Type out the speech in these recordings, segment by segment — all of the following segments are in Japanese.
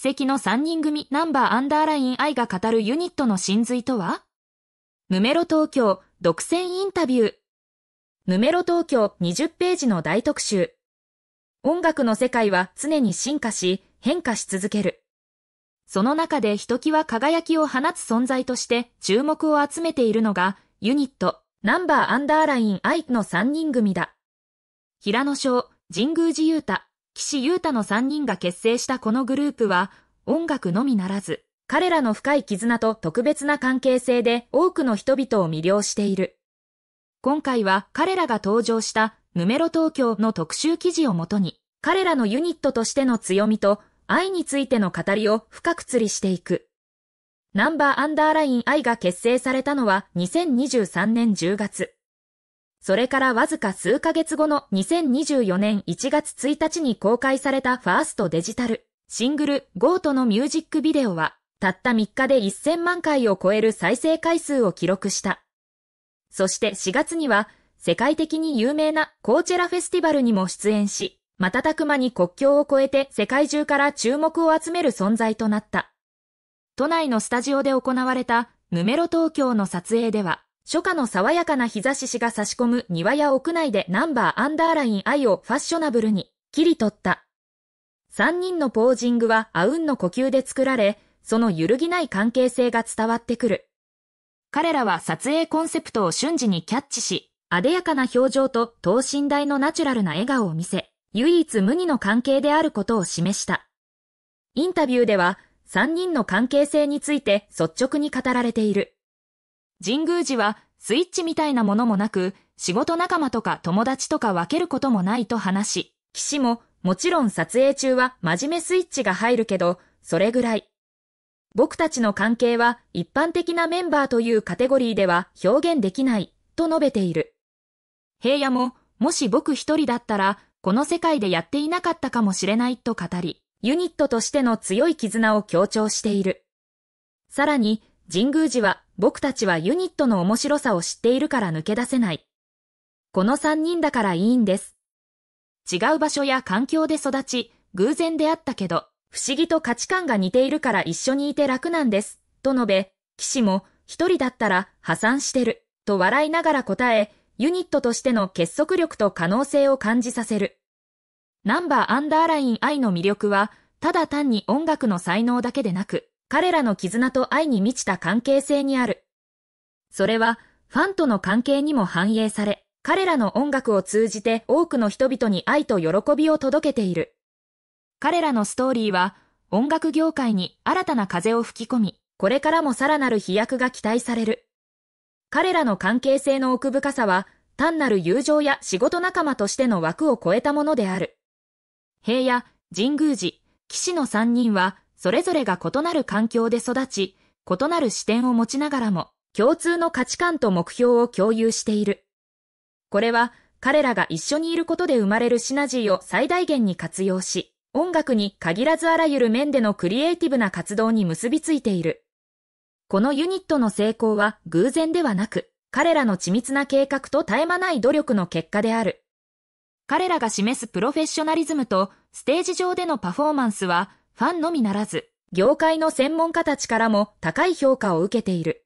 奇跡の3人組ナンバーアンダーライン愛が語るユニットの真髄とはヌメロ東京独占インタビュー。ヌメロ東京20ページの大特集。音楽の世界は常に進化し、変化し続ける。その中でひときわ輝きを放つ存在として注目を集めているのが、ユニット、ナンバーアンダーライン愛の3人組だ。平野翔、神宮寺勇太、岸優太の3人が結成したこのグループは、音楽のみならず、彼らの深い絆と特別な関係性で多くの人々を魅了している。今回は彼らが登場したヌメロ東京の特集記事をもとに、彼らのユニットとしての強みと愛についての語りを深く釣りしていく。ナンバーアンダーライン愛が結成されたのは2023年10月。それからわずか数ヶ月後の2024年1月1日に公開されたファーストデジタル、シングル、ゴートのミュージックビデオは、たった3日で1000万回を超える再生回数を記録した。そして4月には、世界的に有名なコーチェラフェスティバルにも出演し、瞬く間に国境を越えて世界中から注目を集める存在となった。都内のスタジオで行われた、ヌメロ東京の撮影では、初夏の爽やかな日差しが差し込む庭や屋内でナンバーアンダーライン愛をファッショナブルに切り取った。三人のポージングはアウンの呼吸で作られ、その揺るぎない関係性が伝わってくる。彼らは撮影コンセプトを瞬時にキャッチし、あでやかな表情と等身大のナチュラルな笑顔を見せ、唯一無二の関係であることを示した。インタビューでは、三人の関係性について率直に語られている。神宮寺はスイッチみたいなものもなく、仕事仲間とか友達とか分けることもないと話し、岸ももちろん撮影中は真面目スイッチが入るけど、それぐらい。僕たちの関係は一般的なメンバーというカテゴリーでは表現できないと述べている。平野ももし僕一人だったらこの世界でやっていなかったかもしれないと語り、ユニットとしての強い絆を強調している。さらに神宮寺は、僕たちはユニットの面白さを知っているから抜け出せない。この三人だからいいんです。違う場所や環境で育ち、偶然出会ったけど、不思議と価値観が似ているから一緒にいて楽なんです、と述べ、岸も、一人だったら破産してる、と笑いながら答え、ユニットとしての結束力と可能性を感じさせる。ナンバーアンダーライン I の魅力は、ただ単に音楽の才能だけでなく、彼らの絆と愛に満ちた関係性にある。それは、ファンとの関係にも反映され、彼らの音楽を通じて多くの人々に愛と喜びを届けている。彼らのストーリーは、音楽業界に新たな風を吹き込み、これからもさらなる飛躍が期待される。彼らの関係性の奥深さは、単なる友情や仕事仲間としての枠を超えたものである。平野、神宮寺、騎士の三人は、それぞれが異なる環境で育ち、異なる視点を持ちながらも、共通の価値観と目標を共有している。これは、彼らが一緒にいることで生まれるシナジーを最大限に活用し、音楽に限らずあらゆる面でのクリエイティブな活動に結びついている。このユニットの成功は偶然ではなく、彼らの緻密な計画と絶え間ない努力の結果である。彼らが示すプロフェッショナリズムとステージ上でのパフォーマンスはファンのみならず、業界の専門家たちからも高い評価を受けている。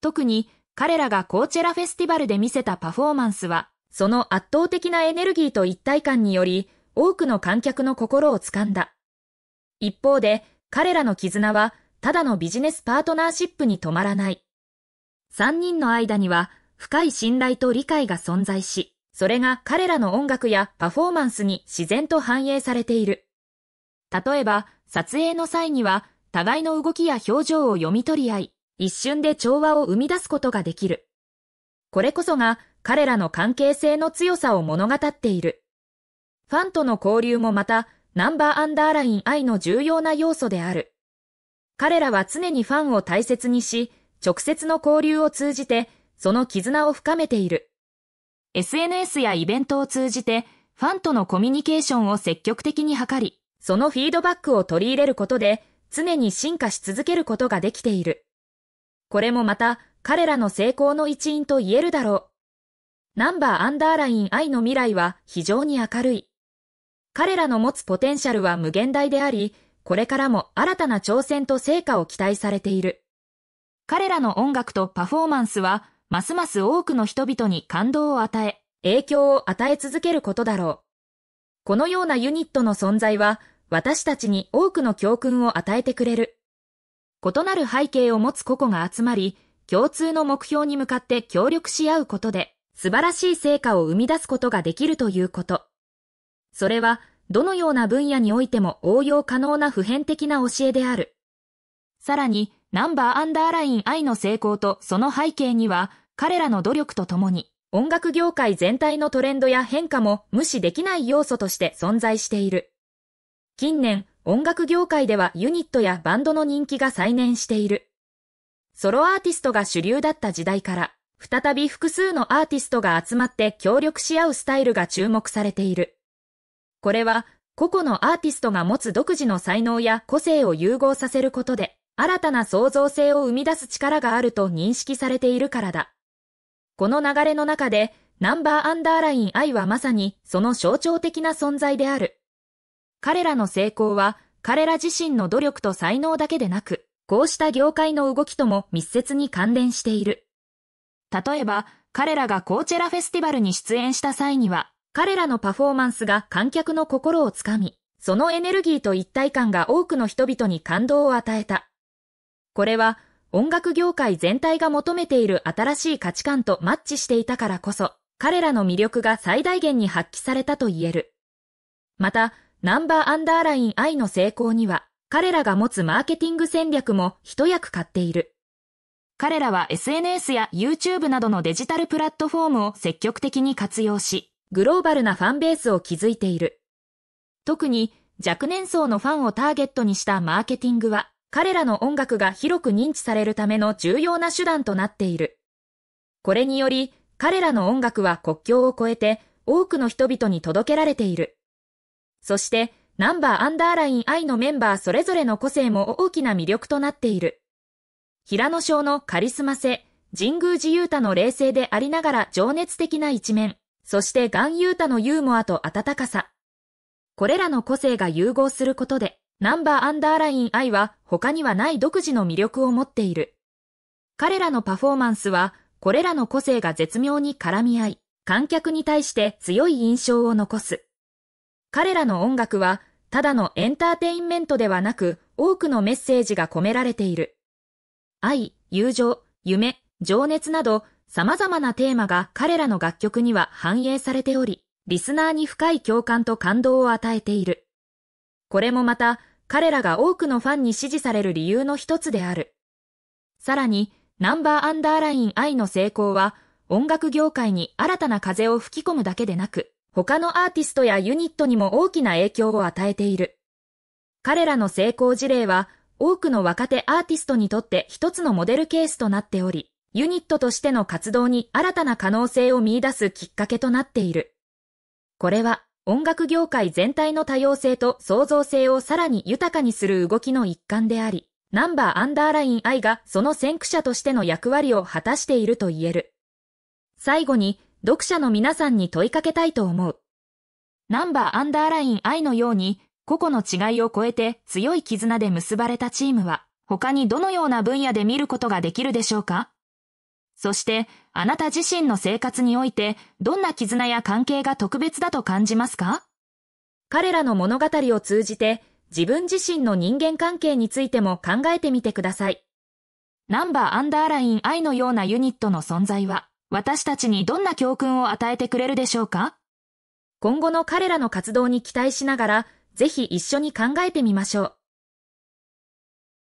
特に彼らがコーチェラフェスティバルで見せたパフォーマンスは、その圧倒的なエネルギーと一体感により、多くの観客の心をつかんだ。一方で、彼らの絆は、ただのビジネスパートナーシップに止まらない。三人の間には、深い信頼と理解が存在し、それが彼らの音楽やパフォーマンスに自然と反映されている。例えば、撮影の際には、互いの動きや表情を読み取り合い、一瞬で調和を生み出すことができる。これこそが彼らの関係性の強さを物語っている。ファンとの交流もまた、ナンバーアンダーライン愛の重要な要素である。彼らは常にファンを大切にし、直接の交流を通じて、その絆を深めている。SNS やイベントを通じて、ファンとのコミュニケーションを積極的に図り、そのフィードバックを取り入れることで常に進化し続けることができている。これもまた彼らの成功の一因と言えるだろう。ナンバーアンダーライン愛の未来は非常に明るい。彼らの持つポテンシャルは無限大であり、これからも新たな挑戦と成果を期待されている。彼らの音楽とパフォーマンスは、ますます多くの人々に感動を与え、影響を与え続けることだろう。このようなユニットの存在は、私たちに多くの教訓を与えてくれる。異なる背景を持つ個々が集まり、共通の目標に向かって協力し合うことで、素晴らしい成果を生み出すことができるということ。それは、どのような分野においても応用可能な普遍的な教えである。さらに、ナンバーアンダーライン I の成功とその背景には、彼らの努力とともに、音楽業界全体のトレンドや変化も無視できない要素として存在している。近年、音楽業界ではユニットやバンドの人気が再燃している。ソロアーティストが主流だった時代から、再び複数のアーティストが集まって協力し合うスタイルが注目されている。これは、個々のアーティストが持つ独自の才能や個性を融合させることで、新たな創造性を生み出す力があると認識されているからだ。この流れの中で、ナンバーアンダーライン I はまさにその象徴的な存在である。彼らの成功は、彼ら自身の努力と才能だけでなく、こうした業界の動きとも密接に関連している。例えば、彼らがコーチェラフェスティバルに出演した際には、彼らのパフォーマンスが観客の心をつかみ、そのエネルギーと一体感が多くの人々に感動を与えた。これは、音楽業界全体が求めている新しい価値観とマッチしていたからこそ、彼らの魅力が最大限に発揮されたと言える。また、ナンバーアンダーライン I の成功には、彼らが持つマーケティング戦略も一役買っている。彼らは SNS や YouTube などのデジタルプラットフォームを積極的に活用し、グローバルなファンベースを築いている。特に若年層のファンをターゲットにしたマーケティングは、彼らの音楽が広く認知されるための重要な手段となっている。これにより、彼らの音楽は国境を越えて多くの人々に届けられている。そして、ナンバーアンダーライン I のメンバーそれぞれの個性も大きな魅力となっている。平野翔のカリスマ性、神宮寺雄太の冷静でありながら情熱的な一面、そして岩雄太のユーモアと温かさ。これらの個性が融合することで、ナンバーアンダーライン I は他にはない独自の魅力を持っている。彼らのパフォーマンスは、これらの個性が絶妙に絡み合い、観客に対して強い印象を残す。彼らの音楽は、ただのエンターテインメントではなく、多くのメッセージが込められている。愛、友情、夢、情熱など、様々なテーマが彼らの楽曲には反映されており、リスナーに深い共感と感動を与えている。これもまた、彼らが多くのファンに支持される理由の一つである。さらに、ナンバーアンダーライン愛の成功は、音楽業界に新たな風を吹き込むだけでなく、他のアーティストやユニットにも大きな影響を与えている。彼らの成功事例は、多くの若手アーティストにとって一つのモデルケースとなっており、ユニットとしての活動に新たな可能性を見出すきっかけとなっている。これは音楽業界全体の多様性と創造性をさらに豊かにする動きの一環であり、ナンバーアンダーライン I がその先駆者としての役割を果たしていると言える。最後に、読者の皆さんに問いかけたいと思う。ナンバーアンダーライン愛のように、個々の違いを超えて強い絆で結ばれたチームは、他にどのような分野で見ることができるでしょうかそして、あなた自身の生活において、どんな絆や関係が特別だと感じますか彼らの物語を通じて、自分自身の人間関係についても考えてみてください。ナンバーアンダーライン愛のようなユニットの存在は、私たちにどんな教訓を与えてくれるでしょうか今後の彼らの活動に期待しながら、ぜひ一緒に考えてみましょう。